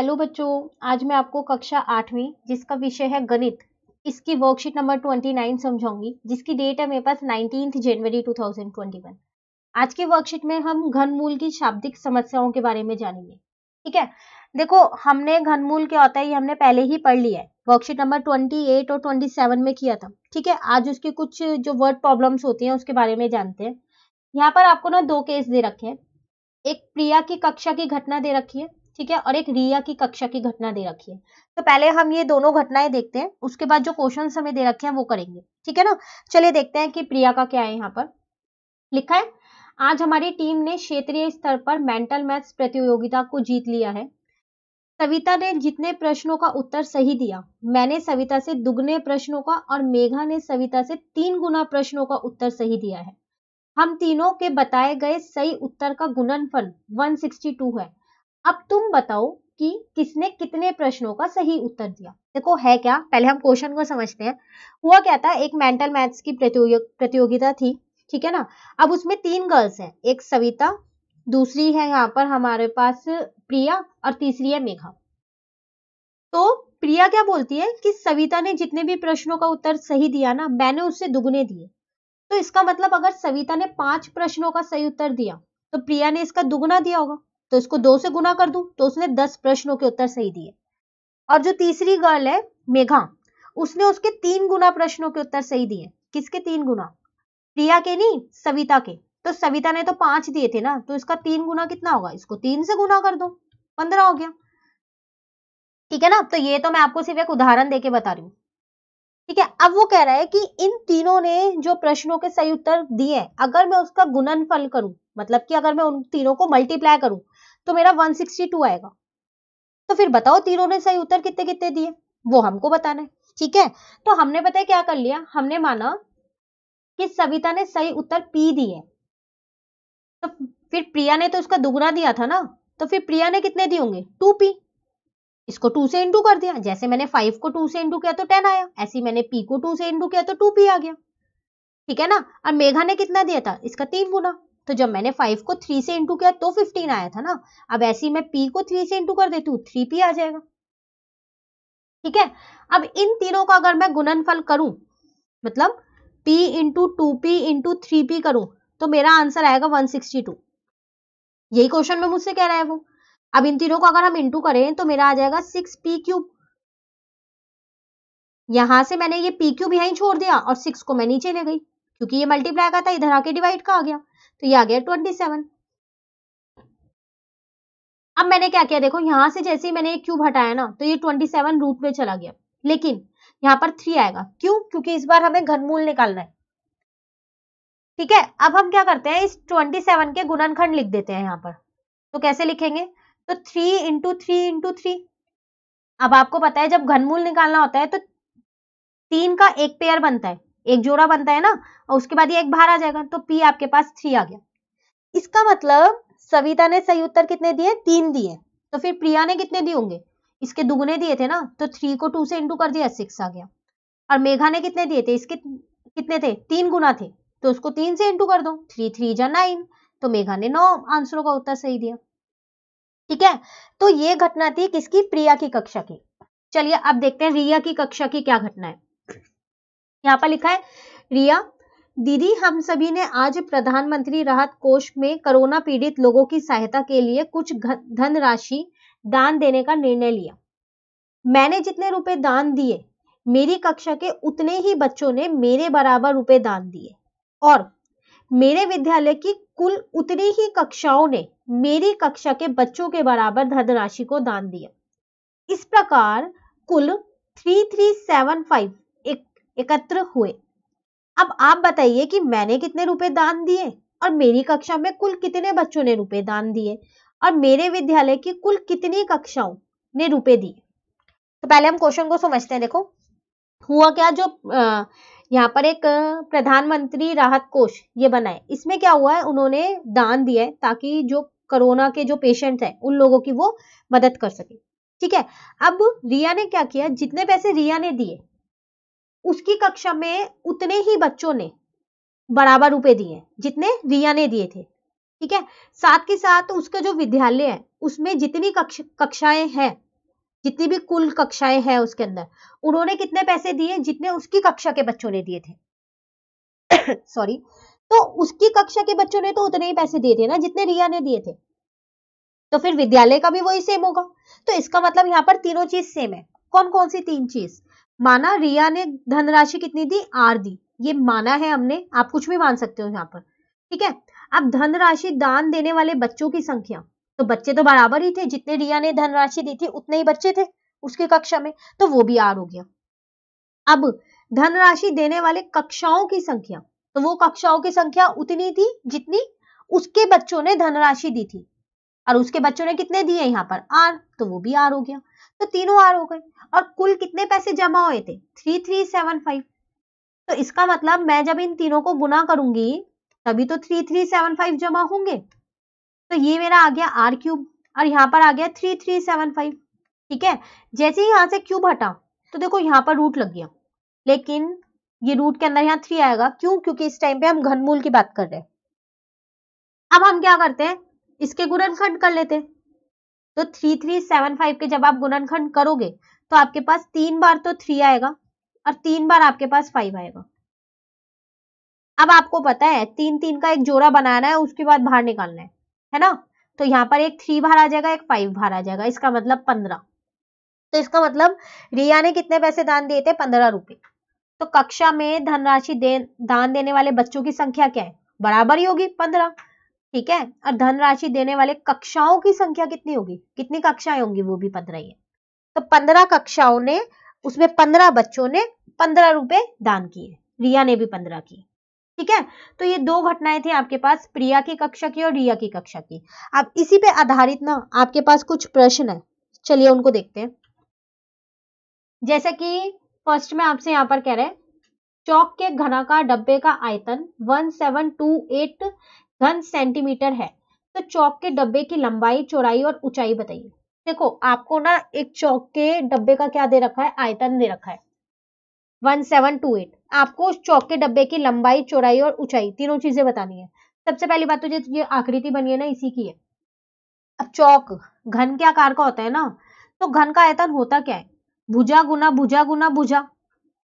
hello बच्चों आज मैं आपको कक्षा आठवीं जिसका विषय है गणित इसकी वर्कशीट नंबर ट्वेंटी नाइन समझाऊंगी जिसकी डेट है मेरे पास nineteen January two thousand twenty one आज की वर्कशीट में हम घनमूल की शाब्दिक समस्याओं के बारे में जानेंगे ठीक है देखो हमने घनमूल क्या होता है ये हमने पहले ही पढ़ लिया है वर्कशीट नंबर ट्वेंटी एट और ट्वेंटी सेवन में किया था ठीक है आज उसके कुछ जो वर्ड प्रॉब्लम्स होती हैं उसके बारे में जानते हैं यहाँ पर आपको ना दो केस दे रखे हैं एक प्रिया की कक्षा की घटना दे रखी है ठीक है और एक रिया की कक्षा की घटना दे रखी है तो पहले हम ये दोनों घटनाएं देखते हैं उसके बाद जो क्वेश्चन हमें दे रखे हैं वो करेंगे ठीक है ना चलिए देखते हैं कि प्रिया का क्या है यहाँ पर लिखा है आज हमारी टीम ने क्षेत्रीय स्तर पर मेंटल मैथ्स प्रतियोगिता को जीत लिया है सविता ने जितने प्रश्नों का उत्तर सही दिया मैंने सविता से दुगने प्रश्नों का और मेघा ने सविता से तीन गुना प्रश्नों का उत्तर सही दिया है हम तीनों के बताए गए सही उत्तर का गुणनफल 162 है अब तुम बताओ कि किसने कितने प्रश्नों का सही उत्तर दिया देखो है क्या पहले हम क्वेश्चन को समझते हैं हुआ क्या था एक मेंटल मैथ्स की प्रतियोगिता थी ठीक है ना अब उसमें तीन गर्ल्स हैं एक सविता दूसरी है यहाँ पर हमारे पास प्रिया और तीसरी है मेघा तो प्रिया क्या बोलती है कि सविता ने जितने भी प्रश्नों का उत्तर सही दिया ना मैंने उससे दुगने दिए तो इसका मतलब अगर सविता ने पांच प्रश्नों का सही उत्तर दिया तो प्रिया ने इसका दुगना दिया होगा तो इसको दो से गुना कर दू तो उसने दस प्रश्नों के उत्तर सही दिए और जो तीसरी गर्ल है मेघा उसने उसके तीन गुना प्रश्नों के उत्तर सही दिए किसके तीन गुना प्रिया के नहीं सविता के तो सविता ने तो पांच दिए थे ना तो इसका तीन गुना कितना होगा इसको तीन से गुना कर दो पंद्रह हो गया ठीक है ना तो ये तो मैं आपको सिर्फ एक उदाहरण देके बता रही हूँ ठीक है अब वो कह रहा है कि इन तीनों ने जो प्रश्नों के सही उत्तर दिए अगर मैं उसका गुणनफल करूं मतलब कि अगर मैं उन तीनों को मल्टीप्लाई करूं तो मेरा 162 आएगा तो फिर बताओ तीनों ने सही उत्तर कितने कितने दिए वो हमको बताना है ठीक है तो हमने पता है क्या कर लिया हमने माना कि सविता ने सही उत्तर पी दिए तो फिर प्रिया ने तो उसका दुगुना दिया था ना तो फिर प्रिया ने कितने दिए होंगे टू पी इसको टू से इंटू कर दिया जैसे मैंने फाइव को टू से इंटू किया तो टेन आया ऐसे मैंने पी को टू से इंटू किया तो टू पी आ गया ठीक है ना और मेघा ने कितना दिया था इसका तीन गुना तो जब मैंने फाइव को थ्री से इंटू किया तो फिफ्टीन आया था ना अब ऐसे ही मैं पी को थ्री से इंटू कर देती हूँ थ्री पी आ जाएगा ठीक है अब इन तीनों का अगर मैं गुणनफल करूं मतलब p into two P into three P करूं तो मेरा आंसर आएगा 162 यही क्वेश्चन में मुझसे कह रहा है वो अब इन तीनों को अगर हम इंटू करें तो मेरा आ जाएगा सिक्स पी क्यूब यहां से मैंने ये पी क्यूब यहीं छोड़ दिया और सिक्स को मैं नीचे ले गई क्योंकि ये मल्टीप्लाई का था इधर आके डिवाइड का आ गया तो ये आ गया ट्वेंटी सेवन अब मैंने क्या किया देखो यहां से जैसे ही मैंने एक क्यूब हटाया ना तो ये ट्वेंटी सेवन रूट में चला गया लेकिन यहाँ पर थ्री आएगा क्यों क्योंकि इस बार हमें घनमूल निकालना है ठीक है अब हम क्या करते हैं इस ट्वेंटी सेवन के गुणनखंड लिख देते हैं यहां पर तो कैसे लिखेंगे तो three into three into three अब आपको पता है जब घनमूल निकालना होता है तो तीन का एक पेयर बनता है एक जोड़ा बनता है ना और उसके बाद ये एक बाहर आ जाएगा तो पी आपके पास थ्री आ गया इसका मतलब सविता ने सही उत्तर कितने दिए तीन दिए तो फिर प्रिया ने कितने दिए होंगे इसके दुगने दिए थे ना तो थ्री को टू से इंटू कर दिया सिक्स आ गया और मेघा ने कितने दिए थे इसके कितने थे तीन गुना थे तो उसको तीन से इंटू कर दो थ्री थ्री जा नाइन तो मेघा ने नौ आंसरों का उत्तर सही दिया ठीक है तो ये घटना थी किसकी प्रिया की कक्षा की चलिए अब देखते हैं रिया की कक्षा की क्या घटना है यहाँ पर लिखा है रिया दीदी हम सभी ने आज प्रधानमंत्री राहत कोष में कोरोना पीड़ित लोगों की सहायता के लिए कुछ धनराशि दान देने का निर्णय लिया मैंने जितने रुपए दान दिए मेरी कक्षा के उतने ही बच्चों ने मेरे बराबर रुपए दान दिए और मेरे विद्यालय की कुल उतनी ही कक्षाओं ने मेरी कक्षा के बच्चों के बराबर धनराशि को दान दिया इस प्रकार कुल 3375 एकत्र हुए अब आप बताइए कि मैंने कितने रुपए दान दिए और मेरी कक्षा में कुल कितने बच्चों ने रुपए दान दिए और मेरे विद्यालय की कुल कितनी कक्षाओं ने रुपए दिए तो पहले हम क्वेश्चन को समझते हैं देखो हुआ क्या जो यहाँ पर एक प्रधानमंत्री राहत कोष ये बना है इसमें क्या हुआ है उन्होंने दान दिया है ताकि जो कोरोना के जो पेशेंट है उन लोगों की वो मदद कर सके ठीक है अब रिया ने क्या किया जितने पैसे रिया ने दिए उसकी कक्षा में उतने ही बच्चों ने बराबर रुपए दिए जितने रिया ने दिए थे ठीक है साथ के साथ उसका जो विद्यालय है उसमें जितनी कक्ष कक्षाएं हैं जितनी भी कुल कक्षाएं हैं उसके अंदर उन्होंने कितने पैसे दिए जितने उसकी कक्षा के बच्चों ने दिए थे सॉरी तो उसकी कक्षा के बच्चों ने तो उतने ही पैसे दिए थे ना जितने रिया ने दिए थे तो फिर विद्यालय का भी वही सेम होगा तो इसका मतलब यहाँ पर तीनों चीज सेम है कौन कौन सी तीन चीज माना रिया ने धनराशि कितनी दी आर दी ये माना है हमने आप कुछ भी मान सकते हो यहाँ पर ठीक है अब धनराशि दान देने वाले बच्चों की संख्या तो बच्चे तो बराबर ही थे जितने रिया ने धनराशि दी थी उतने ही बच्चे थे उसके कक्षा में तो वो भी आर हो गया अब धनराशि देने वाले कक्षाओं की संख्या तो वो कक्षाओं की संख्या उतनी थी जितनी उसके बच्चों ने धनराशि दी थी और उसके बच्चों ने कितने दिए यहाँ पर आर तो वो भी आर हो गया तो तीनों आर हो गए और कुल कितने पैसे जमा हुए थे थ्री थ्री सेवन फाइव तो इसका मतलब मैं जब इन तीनों को गुना करूंगी तभी तो थ्री थ्री सेवन फाइव जमा होंगे तो ये मेरा आ गया आर क्यूब और यहाँ पर आ गया थ्री थ्री सेवन फाइव ठीक है जैसे ही यहाँ से क्यूब हटा तो देखो यहाँ पर रूट लग गया लेकिन ये रूट के अंदर यहाँ थ्री आएगा क्यों क्योंकि इस टाइम पे हम घनमूल की बात कर रहे हैं अब हम क्या करते हैं इसके गुणनखंड कर लेते हैं तो थ्री थ्री सेवन फाइव के जब आप गुणनखंड करोगे तो आपके पास तीन बार तो थ्री आएगा और तीन बार आपके पास फाइव आएगा अब आपको पता है तीन तीन का एक जोड़ा बनाना है उसके बाद बाहर निकालना है है ना तो यहाँ पर एक थ्री बाहर आ जाएगा एक फाइव बाहर आ जाएगा इसका मतलब पंद्रह तो इसका मतलब रिया ने कितने पैसे दान दिए थे पंद्रह रुपए तो कक्षा में धनराशि दे, दान देने वाले बच्चों की संख्या क्या है बराबर ही होगी पंद्रह ठीक है और धनराशि देने वाले कक्षाओं की संख्या कितनी होगी कितनी कक्षाएं होंगी वो भी पंद्रह ही है तो पंद्रह कक्षाओं ने उसमें पंद्रह बच्चों ने पंद्रह रुपए दान किए रिया ने भी पंद्रह किए ठीक है तो ये दो घटनाएं थी आपके पास प्रिया की कक्षा की और रिया की कक्षा की अब इसी पे आधारित ना आपके पास कुछ प्रश्न है चलिए उनको देखते हैं जैसे कि फर्स्ट में आपसे यहाँ पर कह रहे हैं चौक के घना का डब्बे का आयतन 1728 घन सेंटीमीटर है तो चौक के डब्बे की लंबाई चौड़ाई और ऊंचाई बताइए देखो आपको ना एक चौक के डब्बे का क्या दे रखा है आयतन दे रखा है 1728 आपको उस चौक के डब्बे की लंबाई चौड़ाई और ऊंचाई तीनों चीजें बतानी है सबसे पहली बात तो ये ये आकृति बनी है ना इसी की है अब चौक घन के आकार का होता है ना तो घन का आयतन होता क्या है भुजा गुना भुजा गुना भुजा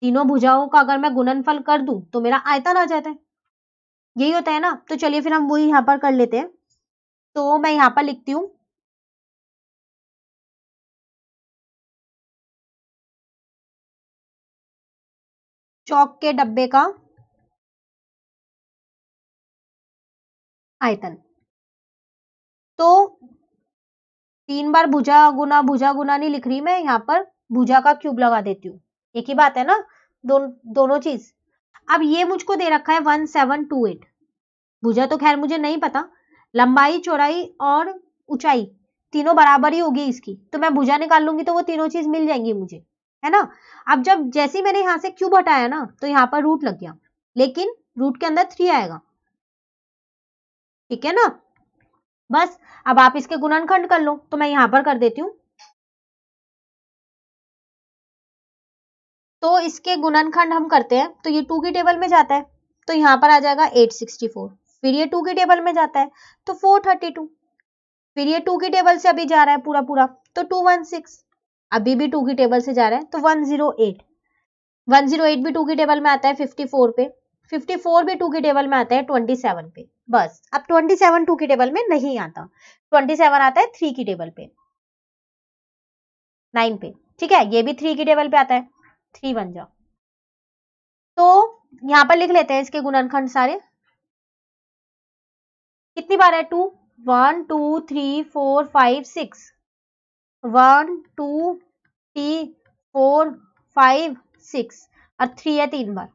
तीनों भुजाओं का अगर मैं गुणनफल कर दूं तो मेरा आयतन आ जाता है यही होता है ना तो चलिए फिर हम वही यहाँ पर कर लेते हैं तो मैं यहाँ पर लिखती हूँ चौक के डब्बे का आयतन तो तीन बार भुजा गुना भुजा गुना नहीं लिख रही मैं यहाँ पर भुजा का क्यूब लगा देती हूँ एक ही बात है ना दो, दोनों चीज अब ये मुझको दे रखा है वन सेवन टू एट भुजा तो खैर मुझे नहीं पता लंबाई चौड़ाई और ऊंचाई तीनों बराबर ही होगी इसकी तो मैं भुजा निकाल लूंगी तो वो तीनों चीज मिल जाएंगी मुझे है ना अब जब जैसे मैंने यहां से क्यूब हटाया ना तो यहाँ पर रूट लग गया लेकिन रूट के अंदर थ्री आएगा ठीक है ना बस अब आप इसके गुणनखंड कर लो तो मैं यहां पर कर देती हूँ तो इसके गुणनखंड हम करते हैं तो ये टू की टेबल में जाता है तो यहाँ पर आ जाएगा एट सिक्सटी फोर फिर ये टू की टेबल में जाता है तो फोर थर्टी टू फिर ये टू की टेबल से अभी जा रहा है पूरा पूरा तो टू वन सिक्स अभी भी टू की टेबल से जा रहा है तो one zero eight one zero eight भी टू की टेबल में आता है फिफ्टी फोर पे फिफ्टी फोर भी टू की टेबल में आता है ट्वेंटी सेवन पे बस अब ट्वेंटी सेवन टू की टेबल में नहीं आता ट्वेंटी सेवन आता है थ्री की टेबल पे नाइन पे ठीक है ये भी थ्री की टेबल पे आता है थ्री बन जाओ तो यहां पर लिख लेते हैं इसके गुणनखंड सारे कितनी बार है two one two three four five six one two three four five six और थ्री है तीन बार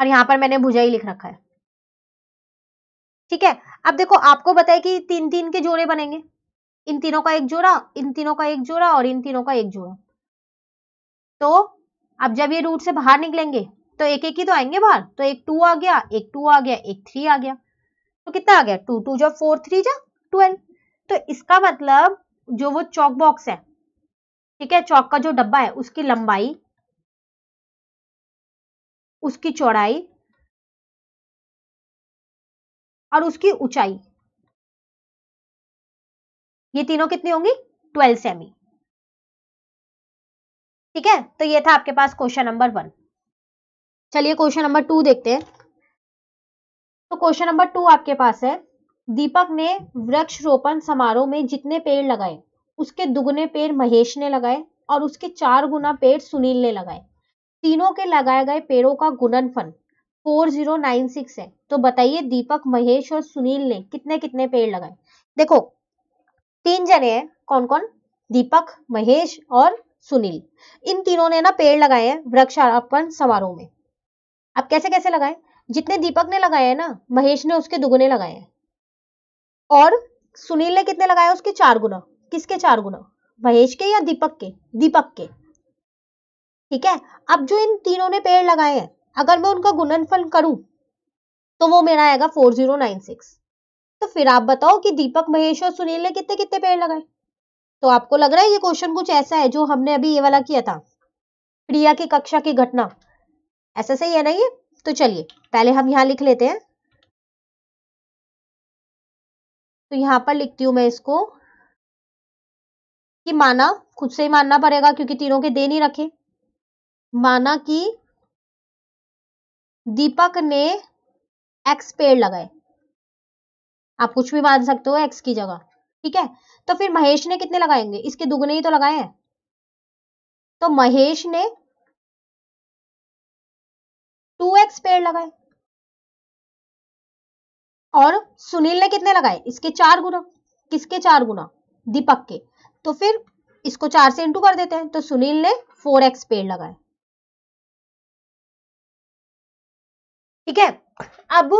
और यहां पर मैंने भुजा ही लिख रखा है ठीक है अब देखो आपको बताया कि तीन तीन के जोड़े बनेंगे इन तीनों का एक जोड़ा इन तीनों का एक जोड़ा और इन तीनों का एक जोड़ा तो अब जब ये रूट से बाहर निकलेंगे तो एक एक ही तो आएंगे बाहर तो एक टू आ गया एक टू आ गया एक थ्री आ गया तो कितना आ गया टू टू जो फोर थ्री जो ट्वेल्व तो इसका मतलब जो वो चौक बॉक्स है ठीक है चौक का जो डब्बा है उसकी लंबाई उसकी चौड़ाई और उसकी ऊंचाई ये तीनों कितनी होंगी 12 सेमी ठीक है तो ये था आपके पास क्वेश्चन नंबर वन चलिए क्वेश्चन नंबर टू देखते हैं तो क्वेश्चन नंबर टू आपके पास है दीपक ने वृक्ष रोपण समारोह में जितने पेड़ लगाए उसके दुगने पेड़ महेश ने लगाए और उसके चार गुना पेड़ सुनील ने लगाए तीनों के लगाए गए पेड़ों का नाइन सिक्स है तो बताइए दीपक महेश और सुनील ने कितने कितने पेड़ लगाए देखो तीन जने हैं कौन कौन दीपक महेश और सुनील इन तीनों ने ना पेड़ लगाए हैं वृक्षारोपण समारोह में अब कैसे कैसे लगाए जितने दीपक ने लगाए हैं ना महेश ने उसके दुगुने लगाए हैं और सुनील ने कितने लगाए उसके चार गुना किसके चार गुना महेश के या दीपक के दीपक के ठीक है अब जो इन तीनों ने पेड़ लगाए हैं अगर मैं उनका गुणनफल करूं तो वो मेरा आएगा फोर जीरो नाइन सिक्स तो फिर आप बताओ कि दीपक महेश और सुनील ने कितने कितने पेड़ लगाए तो आपको लग रहा है ये क्वेश्चन कुछ ऐसा है जो हमने अभी ये वाला किया था प्रिया की कक्षा की घटना ऐसा सही है ना ये तो चलिए पहले हम यहाँ लिख लेते हैं तो यहां पर लिखती हूं मैं इसको कि माना खुद से ही मानना पड़ेगा क्योंकि तीनों के दे नहीं रखे माना कि दीपक ने एक्स पेड़ लगाए आप कुछ भी मान सकते हो एक्स की जगह ठीक है तो फिर महेश ने कितने लगाएंगे इसके दुगने ही तो लगाए हैं तो महेश ने टू एक्स पेड़ लगाए और सुनील ने कितने लगाए इसके चार गुना किसके चार गुना दीपक के तो फिर इसको चार से इंटू कर देते हैं तो सुनील ने फोर एक्स पेड़ लगाए ठीक है अब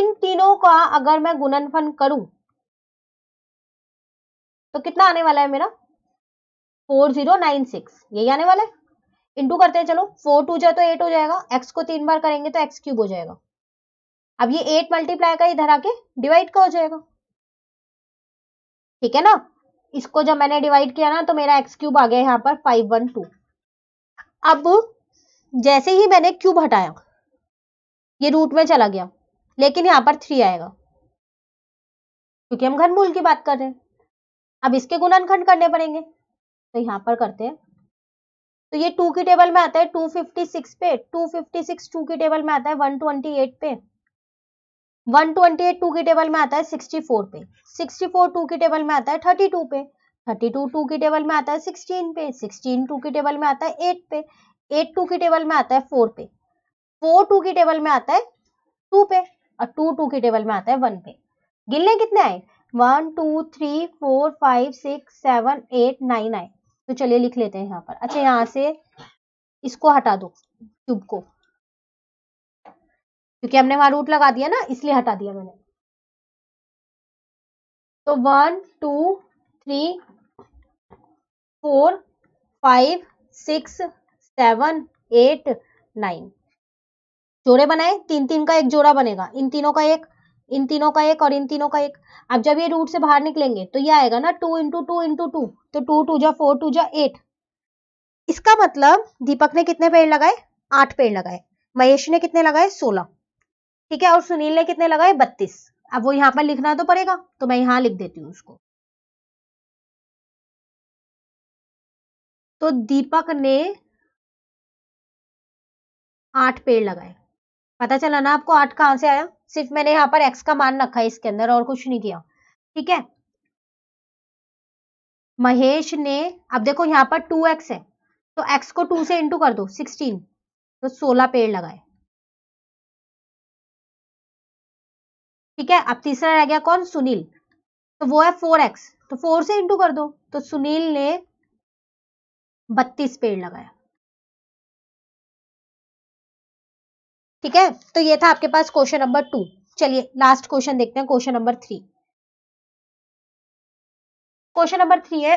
इन तीनों का अगर मैं गुणनफल करूं तो कितना आने वाला है मेरा फोर जीरो नाइन सिक्स यही आने वाला है इंटू करते हैं चलो फोर टू जाए तो एट हो जाएगा एक्स को तीन बार करेंगे तो एक्स क्यूब हो जाएगा अब ये एट मल्टीप्लाई का इधर आके डिवाइड का हो जाएगा ठीक है ना इसको जब मैंने डिवाइड किया ना तो मेरा एक्स क्यूब आ गया यहाँ पर फाइव वन टू अब जैसे ही मैंने क्यूब हटाया ये रूट में चला गया लेकिन यहाँ पर थ्री आएगा क्योंकि हम घनमूल की बात कर रहे हैं अब इसके गुणनखंड करने पड़ेंगे तो यहाँ पर करते हैं तो ये टू की टेबल में आता है टू फिफ्टी सिक्स पे टू फिफ्टी सिक्स टू की टेबल में आता है वन ट्वेंटी एट पे वन ट्वेंटी एट टू की टेबल में आता है सिक्सटी फोर पे सिक्सटी फोर टू की टेबल में आता है थर्टी टू पे थर्टी टू टू की टेबल में आता है सिक्सटीन पे सिक्सटीन टू की टेबल में आता है एट पे एट टू की टेबल में आता है फोर पे फोर टू की टेबल में आता है टू पे और टू टू की टेबल में आता है वन पे गिनने कितने आए one two three four five six seven eight nine आए तो चलिए लिख लेते हैं यहाँ पर अच्छा यहाँ से इसको हटा दो क्यूब को क्योंकि हमने वहां रूट लगा दिया ना इसलिए हटा दिया मैंने तो one two three four five six seven eight nine जोड़े बनाए तीन तीन का एक जोड़ा बनेगा इन तीनों का एक इन तीनों का एक और इन तीनों का एक अब जब ये रूट से बाहर निकलेंगे तो ये आएगा ना two into two into two तो टू टू जा फोर टू जा एट इसका मतलब दीपक ने कितने पेड़ लगाए आठ पेड़ लगाए महेश ने कितने लगाए सोलह ठीक है और सुनील ने कितने लगाए बत्तीस अब वो यहाँ पर लिखना तो पड़ेगा तो मैं यहाँ लिख देती हूँ उसको तो दीपक ने आठ पेड़ लगाए पता चला ना आपको आठ कहां से आया सिर्फ मैंने यहाँ पर एक्स का मान रखा है इसके अंदर और कुछ नहीं किया ठीक है महेश ने अब देखो यहाँ पर टू एक्स है तो एक्स को टू से इंटू कर दो सिक्सटीन तो सोलह पेड़ लगाए ठीक है अब तीसरा रह गया कौन सुनील तो वो है फोर एक्स तो फोर से इंटू कर दो तो सुनील ने बत्तीस पेड़ लगाया ठीक है तो ये था आपके पास क्वेश्चन नंबर टू चलिए लास्ट क्वेश्चन देखते हैं question number three question number three है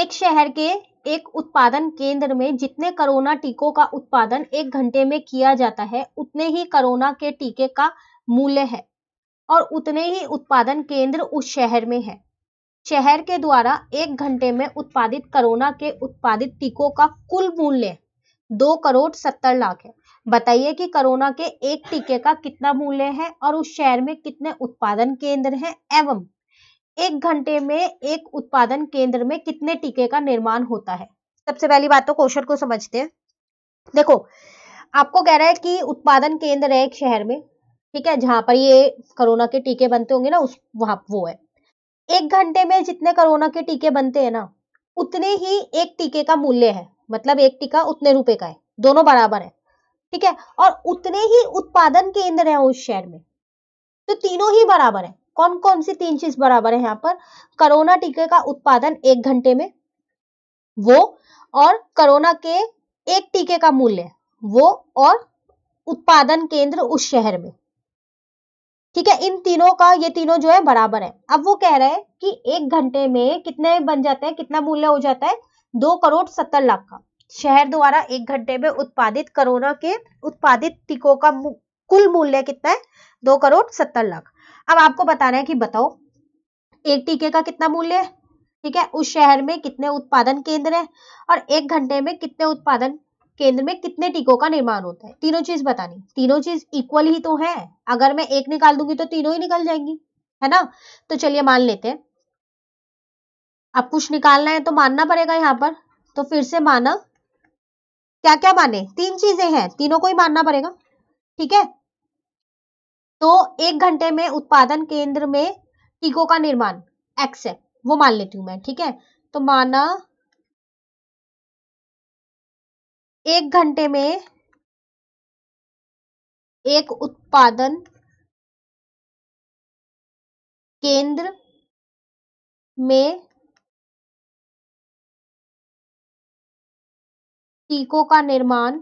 एक शहर के एक उत्पादन केंद्र में जितने कोरोना टीकों का उत्पादन एक घंटे में किया जाता है उतने ही कोरोना के टीके का मूल्य है और उतने ही उत्पादन केंद्र उस शहर में है शहर के द्वारा एक घंटे में उत्पादित कोरोना के उत्पादित टीकों का कुल मूल्य दो करोड़ सत्तर लाख है बताइए कि कोरोना के एक टीके का कितना मूल्य है और उस शहर में कितने उत्पादन केंद्र हैं एवं एक घंटे में एक उत्पादन केंद्र में कितने टीके का निर्माण होता है सबसे पहली बात तो क्वेश्चन को समझते हैं देखो आपको कह रहा है कि उत्पादन केंद्र है एक शहर में ठीक है जहां पर ये कोरोना के टीके बनते होंगे ना उस वहां वो है एक घंटे में जितने कोरोना के टीके बनते हैं ना उतने ही एक टीके का मूल्य है मतलब एक टीका उतने रुपए का है दोनों बराबर है ठीक है और उतने ही उत्पादन केंद्र है उस शहर में तो तीनों ही बराबर है कौन कौन सी तीन चीज बराबर है यहाँ पर कोरोना टीके का उत्पादन एक घंटे में वो और कोरोना के एक टीके का मूल्य वो और उत्पादन केंद्र उस शहर में ठीक है इन तीनों का ये तीनों जो है बराबर है अब वो कह रहे हैं कि एक घंटे में कितने बन जाते हैं कितना मूल्य हो जाता है दो करोड़ सत्तर लाख का शहर द्वारा एक घंटे में उत्पादित कोरोना के उत्पादित टीकों का कुल मूल्य कितना है दो करोड़ सत्तर लाख अब आपको बताना है कि बताओ एक टीके का कितना मूल्य है ठीक है उस शहर में कितने उत्पादन केंद्र है और एक घंटे में कितने उत्पादन केंद्र में कितने टीकों का निर्माण होता है तीनों चीज बतानी तीनों चीज इक्वल ही तो है अगर मैं एक निकाल दूंगी तो तीनों ही निकल जाएंगी है ना तो चलिए मान लेते हैं अब कुछ निकालना है तो मानना पड़ेगा यहाँ पर तो फिर से माना क्या क्या माने तीन चीजें हैं तीनों को ही मानना पड़ेगा ठीक है तो एक घंटे में उत्पादन केंद्र में टीकों का निर्माण एक्स है वो मान लेती हूं मैं ठीक है तो माना एक घंटे में एक उत्पादन केंद्र में टीकों का निर्माण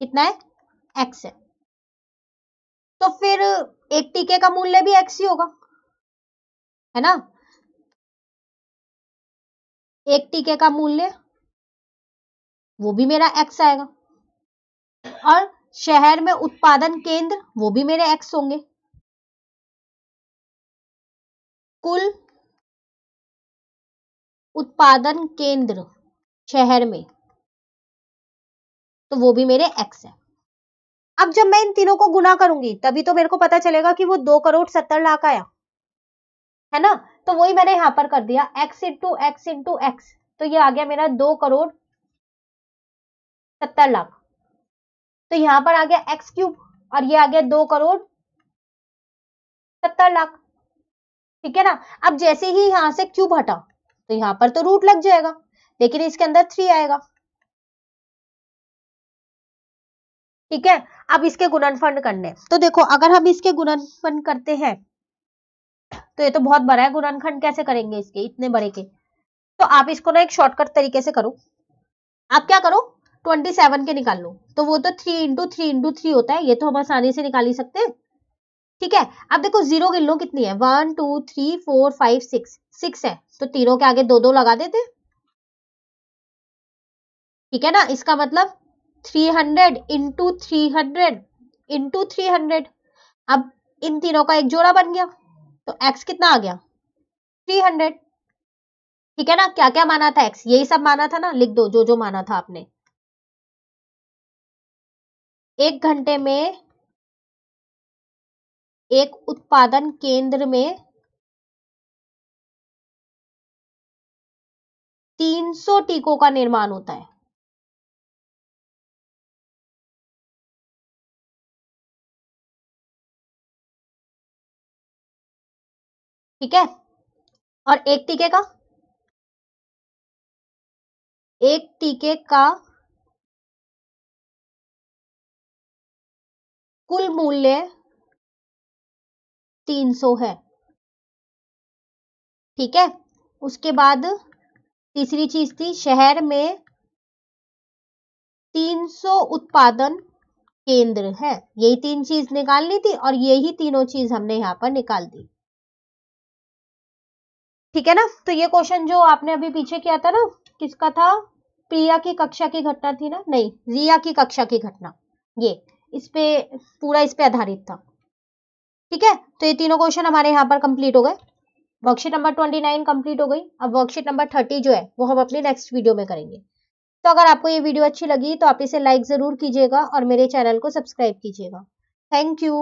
कितना है एक्स है तो फिर एक टीके का मूल्य भी एक्स ही होगा है ना एक टीके का मूल्य वो भी मेरा एक्स आएगा और शहर में उत्पादन केंद्र वो भी मेरे एक्स होंगे कुल उत्पादन केंद्र शहर में तो वो भी मेरे एक्स है अब जब मैं इन तीनों को गुना करूंगी तभी तो मेरे को पता चलेगा कि वो दो करोड़ सत्तर लाख आया है ना तो वही मैंने यहां पर कर दिया x into x into x तो ये आ गया मेरा दो करोड़ सत्तर लाख तो यहां पर आ गया एक्स क्यूब और ये आ गया दो करोड़ सत्तर लाख ठीक है ना अब जैसे ही यहां से क्यूब हटा तो यहां पर तो रूट लग जाएगा लेकिन इसके अंदर थ्री आएगा ठीक है अब इसके गुणनफल करने तो देखो अगर हम इसके गुणनफल करते हैं तो ये तो बहुत बड़ा है गुणनखंड कैसे करेंगे इसके इतने बड़े के तो आप इसको ना एक शॉर्टकट तरीके से करो आप क्या करो 27 के निकाल लो तो वो तो 3 इंटू थ्री इंटू थ्री होता है ये तो हम आसानी से निकाल ही सकते हैं ठीक है अब देखो जीरो गिन लो कितनी है one two three four five six six है तो तीनों के आगे दो दो लगा देते हैं ठीक है ना इसका मतलब 300 hundred into three hundred into three hundred अब इन तीनों का एक जोड़ा बन गया तो x कितना आ गया 300 ठीक है ना क्या क्या माना था x यही सब माना था ना लिख दो जो जो माना था आपने एक घंटे में एक उत्पादन केंद्र में 300 टीकों का निर्माण होता है ठीक है और एक टीके का एक टीके का कुल मूल्य 300 है ठीक है उसके बाद तीसरी चीज थी शहर में 300 उत्पादन केंद्र है यही तीन चीज निकालनी थी और यही तीनों चीज हमने यहां पर निकाल दी ठीक है ना तो ये क्वेश्चन जो आपने अभी पीछे किया था ना किसका था प्रिया की कक्षा की घटना थी ना नहीं रिया की कक्षा की घटना ये इस पे पूरा इस पे आधारित था ठीक है तो ये तीनों क्वेश्चन हमारे यहाँ पर कंप्लीट हो गए worksheet number twenty nine complete हो गई अब वर्कशीट नंबर थर्टी जो है वो हम अपनी नेक्स्ट वीडियो में करेंगे तो अगर आपको ये वीडियो अच्छी लगी तो आप इसे लाइक ज़रूर कीजिएगा और मेरे चैनल को सब्सक्राइब कीजिएगा थैंक यू